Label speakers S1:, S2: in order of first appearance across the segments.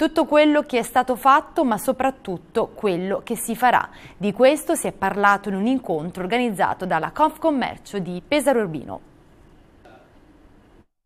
S1: tutto quello che è stato fatto ma soprattutto quello che si farà. Di questo si è parlato in un incontro organizzato dalla Confcommercio di Pesaro Urbino.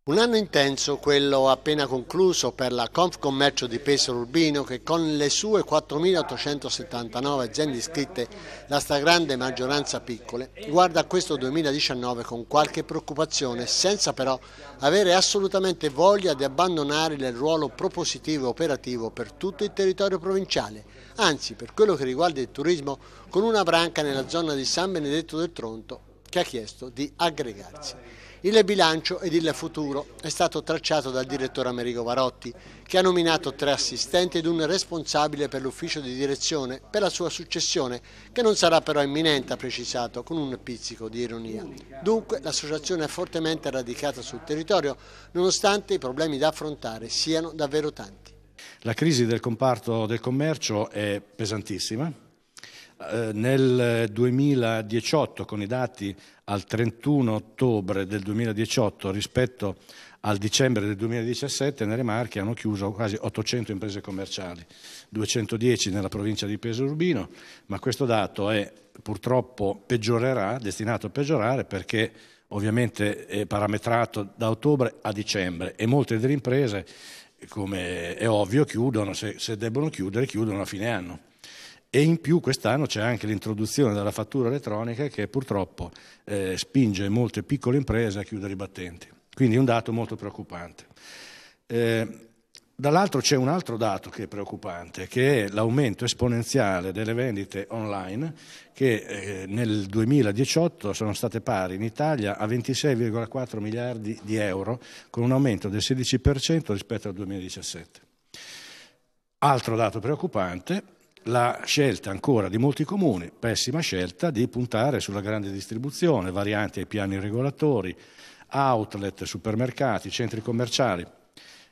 S1: Un anno intenso, quello appena concluso per la Confcommercio di Pesaro Urbino che con le sue 4.879 aziende iscritte, la stragrande maggioranza piccole, guarda questo 2019 con qualche preoccupazione senza però avere assolutamente voglia di abbandonare il ruolo propositivo e operativo per tutto il territorio provinciale, anzi per quello che riguarda il turismo con una branca nella zona di San Benedetto del Tronto che ha chiesto di aggregarsi. Il bilancio ed il futuro è stato tracciato dal direttore Amerigo Varotti, che ha nominato tre assistenti ed un responsabile per l'ufficio di direzione per la sua successione, che non sarà però imminente, ha precisato, con un pizzico di ironia. Dunque l'associazione è fortemente radicata sul territorio, nonostante i problemi da affrontare siano davvero tanti.
S2: La crisi del comparto del commercio è pesantissima, eh, nel 2018, con i dati al 31 ottobre del 2018 rispetto al dicembre del 2017, nelle Marche hanno chiuso quasi 800 imprese commerciali, 210 nella provincia di Pesorbino, ma questo dato è, purtroppo peggiorerà, destinato a peggiorare perché ovviamente è parametrato da ottobre a dicembre e molte delle imprese, come è ovvio, chiudono, se, se debbono chiudere, chiudono a fine anno e in più quest'anno c'è anche l'introduzione della fattura elettronica che purtroppo eh, spinge molte piccole imprese a chiudere i battenti. Quindi è un dato molto preoccupante. Eh, dall'altro c'è un altro dato che è preoccupante, che è l'aumento esponenziale delle vendite online che eh, nel 2018 sono state pari in Italia a 26,4 miliardi di euro, con un aumento del 16% rispetto al 2017. Altro dato preoccupante la scelta ancora di molti comuni, pessima scelta, di puntare sulla grande distribuzione, varianti ai piani regolatori, outlet, supermercati, centri commerciali.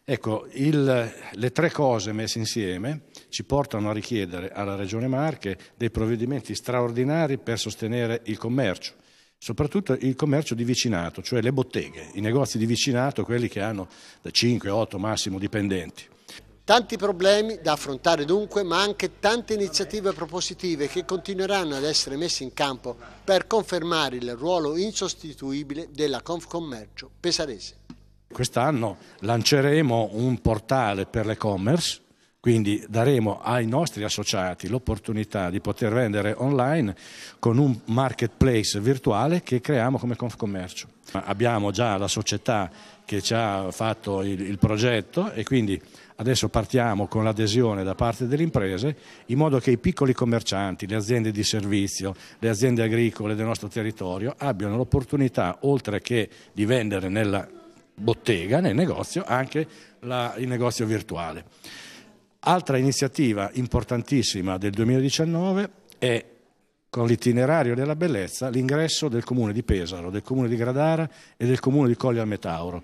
S2: Ecco, il, le tre cose messe insieme ci portano a richiedere alla Regione Marche dei provvedimenti straordinari per sostenere il commercio, soprattutto il commercio di vicinato, cioè le botteghe, i negozi di vicinato, quelli che hanno da 5, 8 massimo dipendenti.
S1: Tanti problemi da affrontare dunque, ma anche tante iniziative propositive che continueranno ad essere messe in campo per confermare il ruolo insostituibile della Confcommercio pesarese.
S2: Quest'anno lanceremo un portale per l'e-commerce, quindi daremo ai nostri associati l'opportunità di poter vendere online con un marketplace virtuale che creiamo come Confcommercio. Abbiamo già la società che ci ha fatto il, il progetto e quindi Adesso partiamo con l'adesione da parte delle imprese in modo che i piccoli commercianti, le aziende di servizio, le aziende agricole del nostro territorio abbiano l'opportunità, oltre che di vendere nella bottega, nel negozio, anche la, il negozio virtuale. Altra iniziativa importantissima del 2019 è con l'itinerario della bellezza l'ingresso del comune di Pesaro, del comune di Gradara e del comune di Colle al Metauro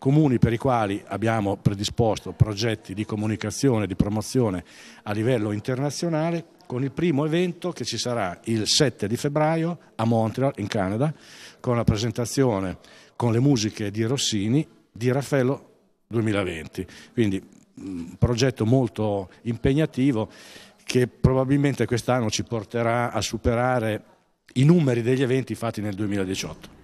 S2: comuni per i quali abbiamo predisposto progetti di comunicazione, di promozione a livello internazionale, con il primo evento che ci sarà il 7 di febbraio a Montreal, in Canada, con la presentazione con le musiche di Rossini di Raffaello 2020. Quindi un progetto molto impegnativo che probabilmente quest'anno ci porterà a superare i numeri degli eventi fatti nel 2018.